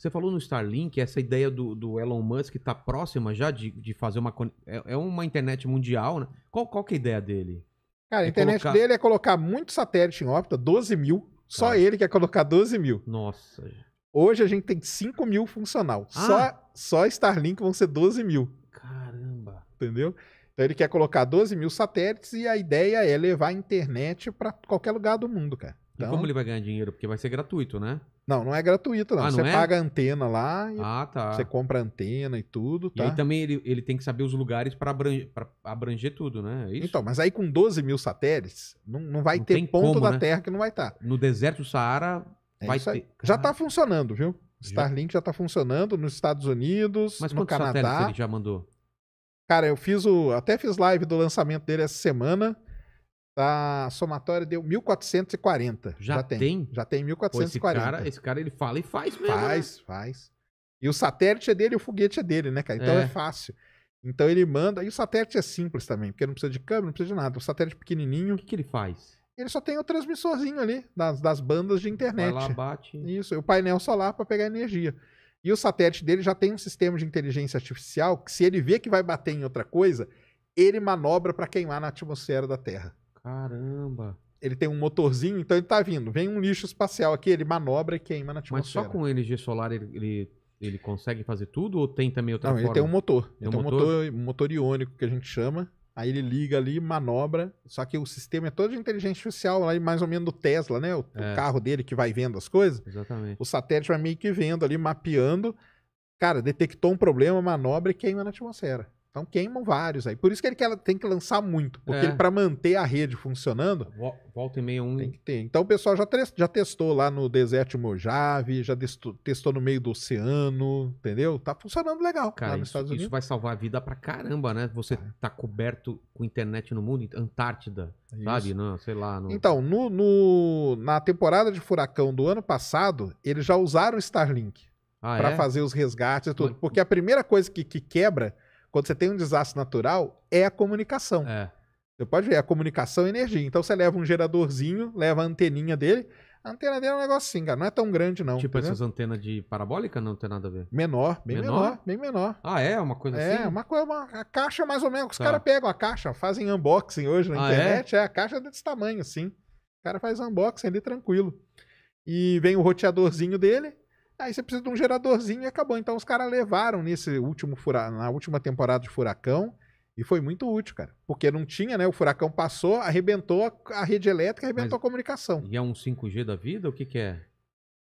Você falou no Starlink, essa ideia do, do Elon Musk está próxima já de, de fazer uma. É, é uma internet mundial, né? Qual, qual que é a ideia dele? Cara, a é internet colocar... dele é colocar muito satélite em órbita, 12 mil. Só Cara. Tá. ele quer colocar 12 mil. Nossa. Hoje a gente tem 5 mil funcional. Ah. Só, só Starlink vão ser 12 mil. Caramba. Entendeu? Então ele quer colocar 12 mil satélites e a ideia é levar a internet para qualquer lugar do mundo, cara. Então... E como então ele vai ganhar dinheiro? Porque vai ser gratuito, né? Não, não é gratuito, não. Ah, não você é? paga a antena lá, ah, tá. você compra a antena e tudo, tá? E aí tá? também ele, ele tem que saber os lugares para abranger, abranger tudo, né? É então, mas aí com 12 mil satélites, não, não vai não ter ponto como, da né? Terra que não vai estar. Tá. No deserto do Saara é vai ter... Já está funcionando, viu? Starlink já está funcionando nos Estados Unidos, mas no Canadá. Mas ele já mandou? Cara, eu fiz o... Até fiz live do lançamento dele essa semana... A somatória deu 1440. Já, já tem. tem? Já tem 1440. Pô, esse, cara, esse cara ele fala e faz mesmo. Né? Faz, né? faz. E o satélite é dele e o foguete é dele, né, cara? Então é, é fácil. Então ele manda. E o satélite é simples também, porque não precisa de câmera, não precisa de nada. O satélite pequenininho. O que, que ele faz? Ele só tem o transmissorzinho ali das, das bandas de internet. Vai lá, bate. Isso, e o painel solar para pegar energia. E o satélite dele já tem um sistema de inteligência artificial que, se ele vê que vai bater em outra coisa, ele manobra para queimar na atmosfera da Terra. Caramba. Ele tem um motorzinho, então ele tá vindo. Vem um lixo espacial aqui, ele manobra e queima na atmosfera. Mas só com energia solar ele, ele, ele consegue fazer tudo ou tem também outra Não, forma? ele tem um motor. Tem tem um motor? motor, motor iônico que a gente chama. Aí ele liga ali, manobra. Só que o sistema é todo de inteligência artificial, lá mais ou menos do Tesla, né? O, é. o, carro dele que vai vendo as coisas. Exatamente. O satélite vai meio que vendo ali, mapeando. Cara, detectou um problema, manobra e queima na atmosfera. Então queimam vários aí. Por isso que ele quer, tem que lançar muito, porque é. para manter a rede funcionando. Volta e meia um. Tem que ter. Então o pessoal já, já testou lá no deserto Mojave, já testou, no meio do oceano, entendeu? Tá funcionando legal Cara, lá nos isso, Estados Unidos. Isso vai salvar a vida pra caramba, né? Você é. tá coberto com internet no mundo, Antártida, isso. sabe? Não, sei lá. No... Então, no, no, na temporada de furacão do ano passado, eles já usaram o Starlink ah, para é? fazer os resgates e tudo. Porque a primeira coisa que, que quebra quando você tem um desastre natural, é a comunicação. É. Você pode ver, é a comunicação é energia. Então você leva um geradorzinho, leva a anteninha dele. A antena dele é um negócio assim, cara. Não é tão grande, não. Tipo essas antenas de parabólica não tem nada a ver. Menor, bem menor, menor bem menor. Ah, é? Uma coisa é, assim? É, uma coisa, uma a caixa mais ou menos. Tá. Os caras pegam a caixa, fazem unboxing hoje na ah, é? internet. É? é, a caixa é desse tamanho, assim. O cara faz unboxing ali tranquilo. E vem o roteadorzinho dele, Aí você precisa de um geradorzinho e acabou. Então os caras levaram nesse último fura... na última temporada de Furacão e foi muito útil, cara. Porque não tinha, né? O furacão passou, arrebentou a rede elétrica, arrebentou Mas... a comunicação. E é um 5G da vida? O que que é?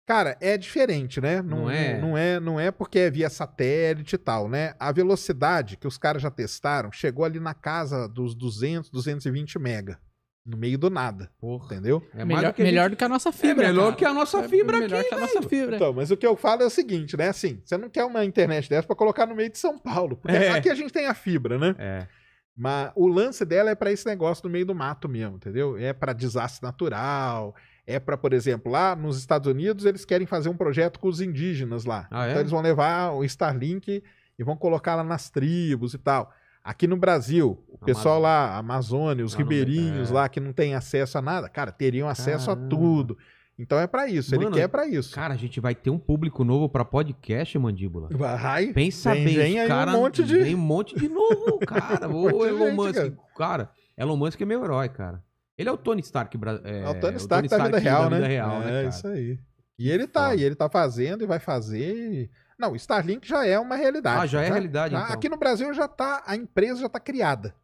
Cara, é diferente, né? Não, não, é. Não, é, não é porque é via satélite e tal, né? A velocidade que os caras já testaram chegou ali na casa dos 200, 220 mega no meio do nada. Porra. Entendeu? É melhor, do que, melhor gente... do que a nossa fibra. É melhor cara. que a nossa é fibra é melhor aqui. que a nossa fibra. Então, mas o que eu falo é o seguinte, né? Assim, você não quer uma internet dessa para colocar no meio de São Paulo. Porque é. aqui a gente tem a fibra, né? É. Mas o lance dela é para esse negócio no meio do mato mesmo, entendeu? É para desastre natural. É para, por exemplo, lá nos Estados Unidos, eles querem fazer um projeto com os indígenas lá. Ah, então, é? eles vão levar o Starlink e vão colocar lá nas tribos e tal. Aqui no Brasil, o Amazônia. pessoal lá, Amazônia, os ribeirinhos é. lá que não tem acesso a nada, cara, teriam acesso Caramba. a tudo. Então é para isso, Mano, ele quer para isso. Cara, a gente vai ter um público novo para podcast, mandíbula. Vai. Pensa vem, bem, vem cara, um monte de vem um monte de novo, cara. um Ô, Elon gente, Musk, cara. cara. Elon Musk é meu herói, cara. Ele é o Tony Stark, é, é o Tony Stark, o Tony Stark da vida Stark real, da né? real, né, é né, isso aí. E ele tá, e ele tá fazendo e vai fazer. E... Não, Starlink já é uma realidade. Ah, já é já, né? realidade. Já, ah, então. Aqui no Brasil já tá, a empresa já está criada.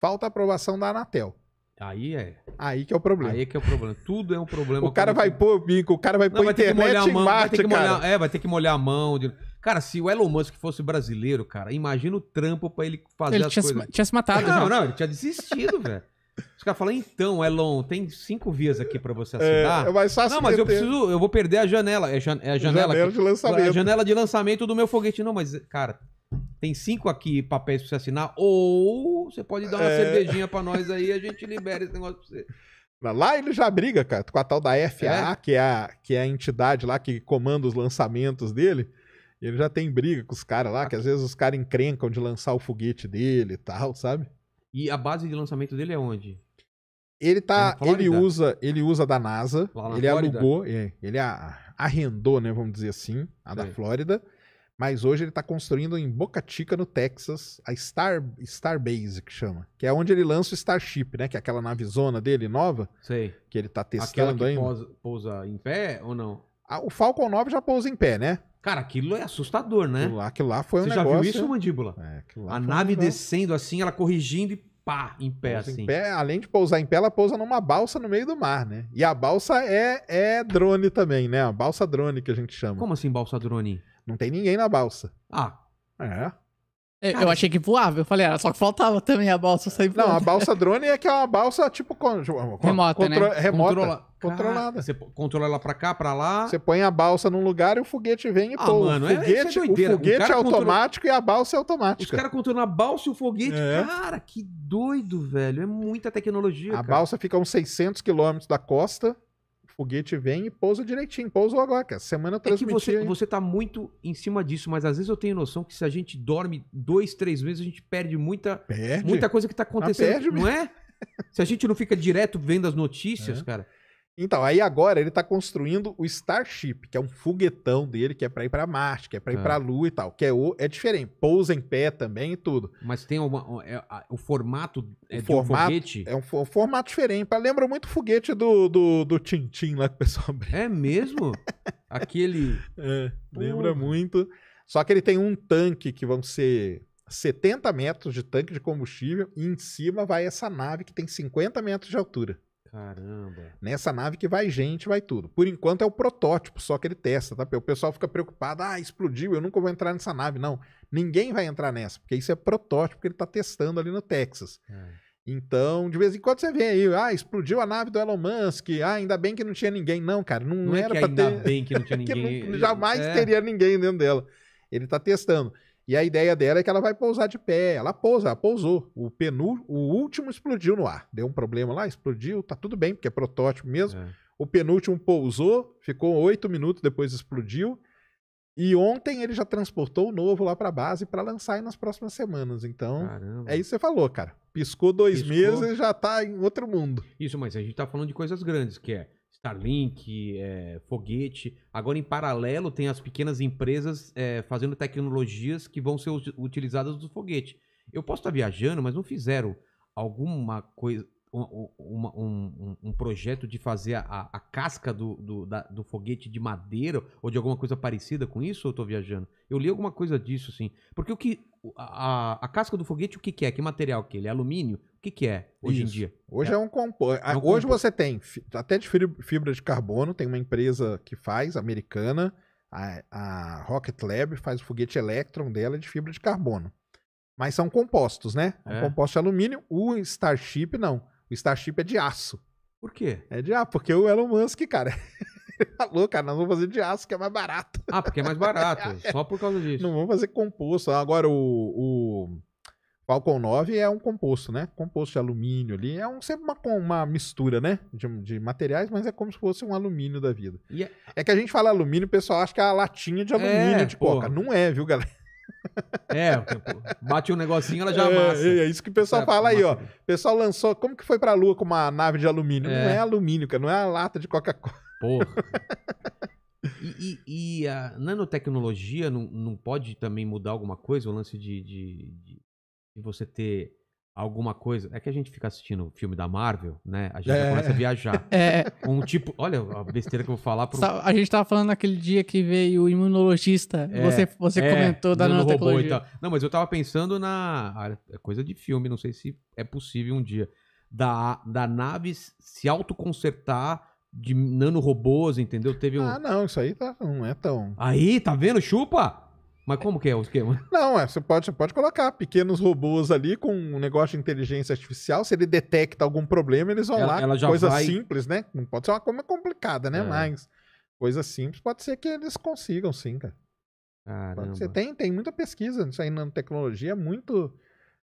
Falta a aprovação da Anatel. Aí é. Aí que é o problema. Aí é que é o problema. Tudo é um problema. o cara vai pôr bico, o cara vai pôr internet mão, em Marte, molhar, cara. É, vai ter que molhar a mão. De... Cara, se o Elon Musk fosse brasileiro, cara, imagina o trampo para ele fazer ele as coisas. tinha se matado. Não, já. não, ele tinha desistido, velho. Os caras falam, então, Elon, tem cinco vias aqui para você é, assinar. É, é mais fácil Não, mas eu preciso, eu vou perder a janela. É, jan, é a janela, janela que, de lançamento. A janela de lançamento do meu foguete. Não, mas, cara, tem cinco aqui papéis para você assinar, ou você pode dar uma é... cervejinha para nós aí e a gente libera esse negócio pra você. Lá ele já briga, cara, com a tal da FAA, é? Que, é a, que é a entidade lá que comanda os lançamentos dele. Ele já tem briga com os caras lá, que às vezes os caras encrencam de lançar o foguete dele e tal, sabe? E a base de lançamento dele é onde? Ele tá. É ele usa, ele usa da NASA. ele Flórida. alugou, é, ele arrendou, né? Vamos dizer assim, a da Flórida. Mas hoje ele está construindo em Boca Chica, no Texas, a Star, Starbase, que chama. Que é onde ele lança o Starship, né? Que é aquela navezona dele nova. Sei. Que ele está testando aquela que ainda. Pousa, pousa em pé ou não? Ah, o Falcon 9 já pousa em pé, né? Cara, aquilo é assustador, né? Aquilo lá, aquilo lá foi Você um negócio... Você já viu isso, mandíbula? É, a nave um descendo assim, ela corrigindo e pá, em pé pousa assim. Em pé, além de pousar em pé, ela pousa numa balsa no meio do mar, né? E a balsa é, é drone também, né? A balsa drone que a gente chama. Como assim balsa drone? Não tem ninguém na balsa. Ah. É. é eu achei que voava, eu falei, era só que faltava também a balsa sair Não, a balsa drone é que é uma balsa tipo. Remota, né? Remota. Controla... Controlada. Você controla ela pra cá, pra lá. Você põe a balsa num lugar e o foguete vem e ah, pô. Mano, é- é foguete, é, é o foguete o é automático controla... e a balsa é automática. Os caras controlam a balsa e o foguete. É. Cara, que doido, velho. É muita tecnologia. A cara. balsa fica a uns 600 quilômetros da costa. O foguete vem e pousa direitinho. Pousou agora, cara. Semana transmitida. É que você, você tá muito em cima disso, mas às vezes eu tenho noção que se a gente dorme dois, três meses, a gente perde muita, perde. muita coisa que tá ah, acontecendo. perde, não é? se a gente não fica direto vendo as notícias, é. cara. Então, aí agora ele tá construindo o Starship, que é um foguetão dele, que é pra ir pra Marte, que é pra ir é. pra Lua e tal, que é, o, é diferente. Pousa em pé também e tudo. Mas tem uma, é, o formato é o formato, um foguete? É um, um, formato diferente. Lembra muito o foguete do, do, do Tintin lá que o pessoal brinca. É mesmo? Aquele... É, lembra muito. Só que ele tem um tanque que vão ser 70 metros de tanque de combustível e em cima vai essa nave que tem 50 metros de altura. Caramba. Nessa nave que vai gente, vai tudo. Por enquanto é o protótipo só que ele testa, tá? O pessoal fica preocupado, ah, explodiu, eu nunca vou entrar nessa nave. Não, ninguém vai entrar nessa, porque isso é protótipo que ele tá testando ali no Texas. É. Então, de vez em quando você vê aí, ah, explodiu a nave do Elon Musk, ah, ainda bem que não tinha ninguém. Não, cara, não, não é era é que ainda ter... bem que não tinha ninguém. não, jamais é. teria ninguém dentro dela. Ele tá testando. E a ideia dela é que ela vai pousar de pé. Ela pousa, ela pousou. O penú, o último explodiu no ar. Deu um problema lá, explodiu, tá tudo bem, porque é protótipo mesmo. É. O penúltimo pousou, ficou oito minutos, depois explodiu. E ontem ele já transportou o novo lá para a base para lançar aí nas próximas semanas. Então, Caramba. é isso que você falou, cara. Piscou dois Piscou. meses e já tá em outro mundo. Isso, mas a gente tá falando de coisas grandes, que é Starlink, é, foguete. Agora, em paralelo, tem as pequenas empresas é, fazendo tecnologias que vão ser utilizadas do foguete. Eu posso estar viajando, mas não fizeram alguma coisa, um, um, um, projeto de fazer a, a casca do, do, da, do, foguete de madeira ou de alguma coisa parecida com isso, ou eu tô viajando? Eu li alguma coisa disso, assim. Porque o que. A, a casca do foguete, o que, que é? Que material que ele é? Alumínio? O que, que é hoje isso. em dia? Hoje é, é um composto. É, é um hoje você tem até de fibra de carbono, tem uma empresa que faz, americana, a, a Rocket Lab, faz o foguete Electron dela de fibra de carbono. Mas são compostos, né? É. Um composto de alumínio. O Starship não. O Starship é de aço. Por quê? É de aço, ah, porque o Elon Musk, cara, falou, cara, nós vamos fazer de aço, que é mais barato. Ah, porque é mais barato, é. só por causa disso. Não vamos fazer composto. Agora, o, o Falcon 9 é um composto, né? Composto de alumínio ali. É um, sempre uma, uma mistura, né? De, de materiais, mas é como se fosse um alumínio da vida. É, é que a gente fala alumínio, o pessoal acha que é a latinha de é, alumínio é, de coca. Não é, viu, galera? É, bate um negocinho, ela já é, amassa. É, é isso que o pessoal é, fala aí, ó. O pessoal lançou, como que foi pra lua com uma nave de alumínio? É. Não é alumínio, cara, não é a lata de Coca-Cola. Porra. E, e, e, a nanotecnologia não, não pode também mudar alguma coisa? O lance de, de, de, de você ter alguma coisa. É que a gente fica assistindo o filme da Marvel, né? A gente é. já começa a viajar. É. Um tipo. Olha a besteira que eu vou falar. Pro... A gente tava falando naquele dia que veio o imunologista. É. Você, você é. comentou da nanotecnologia. Não, mas eu tava pensando na. Ah, é coisa de filme, não sei se é possível um dia. Da, da nave se autoconsertar de nanorobôs, entendeu? Teve um. Ah, não, isso aí tá, não é tão. Aí, tá vendo? Chupa! Mas como que é o esquema? Não, é, você, pode, você pode colocar pequenos robôs ali com um negócio de inteligência artificial. Se ele detecta algum problema, eles vão ela, lá. Ela coisa vai... simples, né? Não pode ser uma coisa complicada, né? É. Mas coisa simples pode ser que eles consigam, sim, cara. Você tem, tem muita pesquisa nisso aí na tecnologia, é muito,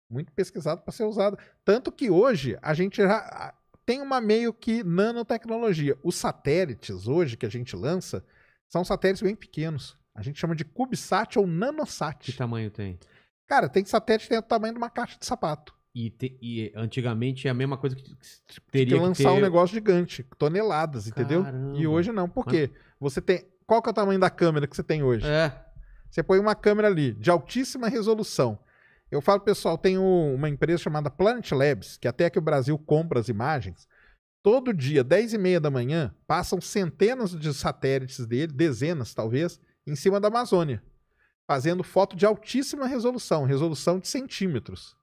muito pesquisado para ser usado. Tanto que hoje a gente já tem uma meio que nanotecnologia. Os satélites hoje que a gente lança são satélites bem pequenos. A gente chama de CubeSat ou NanoSat. Que tamanho tem? Cara, tem satélite que tem o tamanho de uma caixa de sapato. E, te, e antigamente é a mesma coisa que teria que, que lançar ter... um negócio gigante, toneladas, Caramba. entendeu? E hoje não, porque ah. você tem. Qual que é o tamanho da câmera que você tem hoje? É. Você põe uma câmera ali de altíssima resolução. Eu falo, pessoal, tem uma empresa chamada Planet Labs, que é até que o Brasil compra as imagens. Todo dia, 10 e meia da manhã, passam centenas de satélites dele, dezenas talvez, em cima da Amazônia, fazendo foto de altíssima resolução, resolução de centímetros.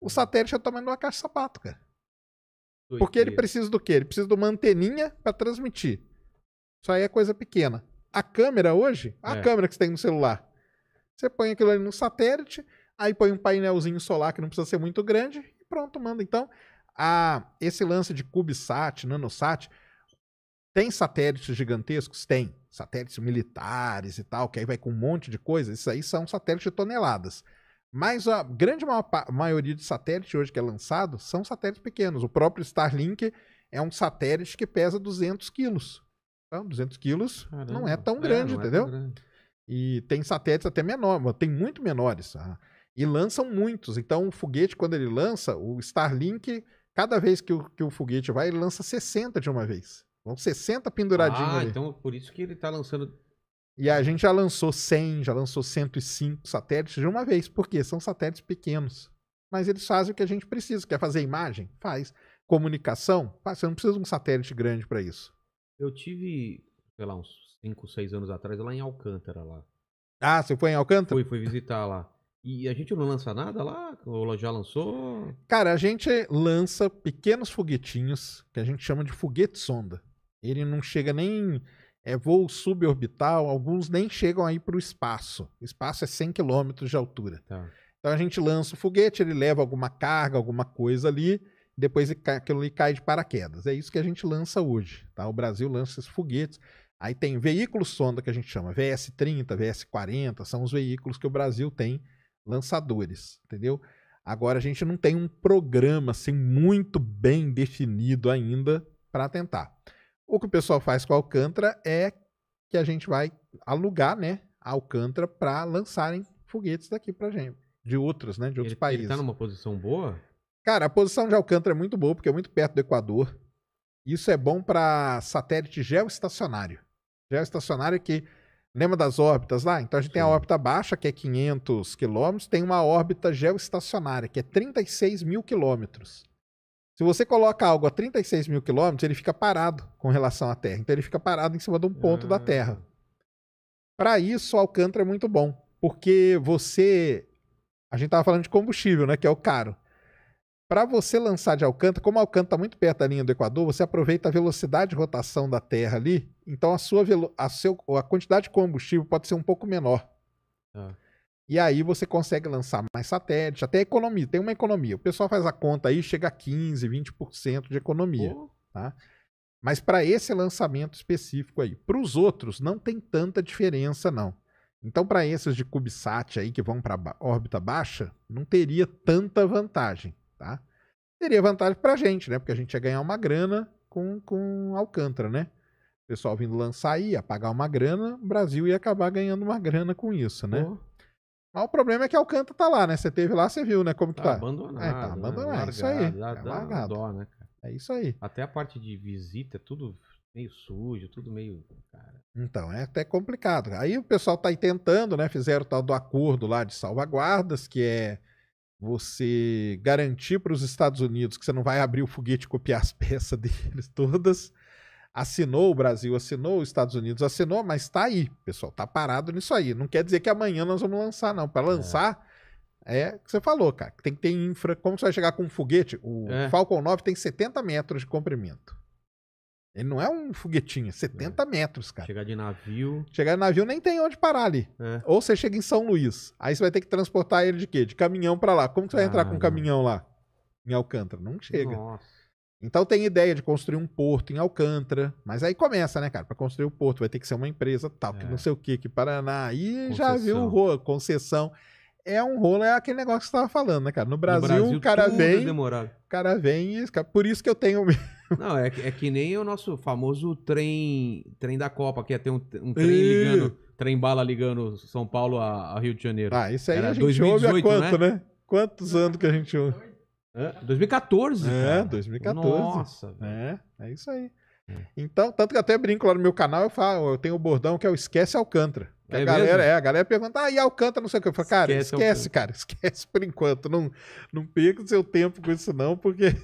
O satélite é tomando uma caixa de sapato, cara. Doideira. Porque ele precisa do quê? Ele precisa de uma anteninha para transmitir. Isso aí é coisa pequena. A câmera hoje, a é. câmera que você tem no celular, você põe aquilo ali no satélite, aí põe um painelzinho solar que não precisa ser muito grande e pronto, manda. Então, a, esse lance de CubeSat, NanoSat, tem satélites gigantescos? Tem satélites militares e tal, que aí vai com um monte de coisa, isso aí são satélites de toneladas. Mas a grande maioria de satélites hoje que é lançado são satélites pequenos. O próprio Starlink é um satélite que pesa 200 quilos. Então, 200 quilos é Caramba. É, não é tão grande, é, entendeu? É tão grande. E tem satélites até menores, tem muito menores. Ah, e lançam muitos. Então, o foguete, quando ele lança, o Starlink, cada vez que o, que o foguete vai, ele lança 60 de uma vez. Vão 60 penduradinhos ah, ali. então por isso que ele tá lançando... E a gente já lançou 100, já lançou 105 satélites de uma vez. Por quê? São satélites pequenos. Mas eles fazem o que a gente precisa. Quer fazer imagem? Faz. Comunicação? Faz. Você não precisa de um satélite grande para isso. Eu tive, sei lá, uns 5, 6 anos atrás, lá em Alcântara, lá. Ah, você foi em Alcântara? Fui, fui visitar lá. E a gente não lança nada lá? Ou já lançou? Cara, a gente lança pequenos foguetinhos que a gente chama de foguete sonda. Ele não chega nem. É voo suborbital, alguns nem chegam aí para o espaço. O espaço é 100 km de altura. Tá. Então a gente lança o foguete, ele leva alguma carga, alguma coisa ali, depois aquilo ali cai de paraquedas. É isso que a gente lança hoje. Tá? O Brasil lança esses foguetes. Aí tem veículos sonda que a gente chama VS-30, VS-40, são os veículos que o Brasil tem lançadores, entendeu? Agora a gente não tem um programa assim muito bem definido ainda para tentar. O que o pessoal faz com a Alcântara é que a gente vai alugar, né, a Alcântara para lançarem foguetes daqui para gente, de outros, né, de outros ele, tá países. Ele está numa posição boa? Cara, a posição de Alcântara é muito boa porque é muito perto do Equador. Isso é bom para satélite geoestacionário. Geoestacionário que lembra das órbitas lá? Então a gente Sim. tem a órbita baixa, que é 500 quilômetros, tem uma órbita geoestacionária, que é 36 mil quilômetros. Se você coloca algo a 36 mil quilômetros, ele fica parado com relação à Terra. Então ele fica parado em cima de um ponto ah. da Terra. Para isso, o Alcântara é muito bom, porque você. A gente estava falando de combustível, né? Que é o caro. Para você lançar de Alcântara, como Alcântara está muito perto da linha do Equador, você aproveita a velocidade de rotação da Terra ali, então a sua velo... a, seu... a quantidade de combustível pode ser um pouco menor. Ah. E aí você consegue lançar mais satélite, até economia, tem uma economia. O pessoal faz a conta aí, chega a 15, 20% de economia, oh. tá? Mas para esse lançamento específico aí, para os outros não tem tanta diferença não. Então para esses de CubeSat aí que vão para órbita baixa, não teria tanta vantagem, tá? Teria vantagem para a gente, né? Porque a gente ia ganhar uma grana com, com Alcântara, né? O pessoal vindo lançar aí, ia pagar uma grana, o Brasil ia acabar ganhando uma grana com isso, né? Oh. Mas o problema é que Alcântara tá lá, né? Você teve lá, você viu, né? Como tá que tá? Abandonado. É, tá abandonado. Né? Largado, é isso aí. Tá dá, é dá dó, né, cara? É isso aí. Até a parte de visita, tudo meio sujo, tudo meio. Cara. Então, é até complicado. Aí o pessoal tá aí tentando, né? Fizeram tal do acordo lá de salvaguardas, que é você garantir para os Estados Unidos que você não vai abrir o foguete e copiar as peças deles todas assinou o Brasil, assinou os Estados Unidos, assinou, mas está aí, pessoal, está parado nisso aí. Não quer dizer que amanhã nós vamos lançar, não. Para é. lançar, é o que você falou, cara, tem que ter infra. Como você vai chegar com um foguete? O é. Falcon 9 tem 70 metros de comprimento. Ele não é um foguetinho, 70 é, é. metros, cara. Chegar de navio. Chegar de navio nem tem onde parar ali. É. Ou você chega em São Luís. Aí você vai ter que transportar ele de quê? De caminhão para lá. Como você vai entrar com um caminhão lá? Em Alcântara? Não chega. Nossa. Então tem ideia de construir um porto em Alcântara, mas aí começa, né, cara? Para construir o porto vai ter que ser uma empresa tal, é. que não é. sei o que, que Paraná, e concessão. já viu o rolo, concessão. É um rolo, é aquele negócio que você estava falando, né, cara? No Brasil, no Brasil o cara é vem, é demorado. o cara vem e por isso que eu tenho Não, é, é, que nem o nosso famoso trem, trem da Copa, que ia ter um, um trem ligando, trem bala ligando São Paulo a, a, Rio de Janeiro. Ah, isso aí Era a gente 2018, ouve há quanto, né? né? Quantos anos que a gente ouve? 2014. É, 2014. Nossa. É, é isso aí. É. Então, tanto que até brinco lá no meu canal, eu falo, eu tenho o bordão que é o Esquece Alcântara. É a galera, é, a galera pergunta, ah, e Alcântara, não sei o que. Eu falo, cara, esquece, esquece cara, esquece por enquanto. Não, não perca o seu tempo com isso, não, porque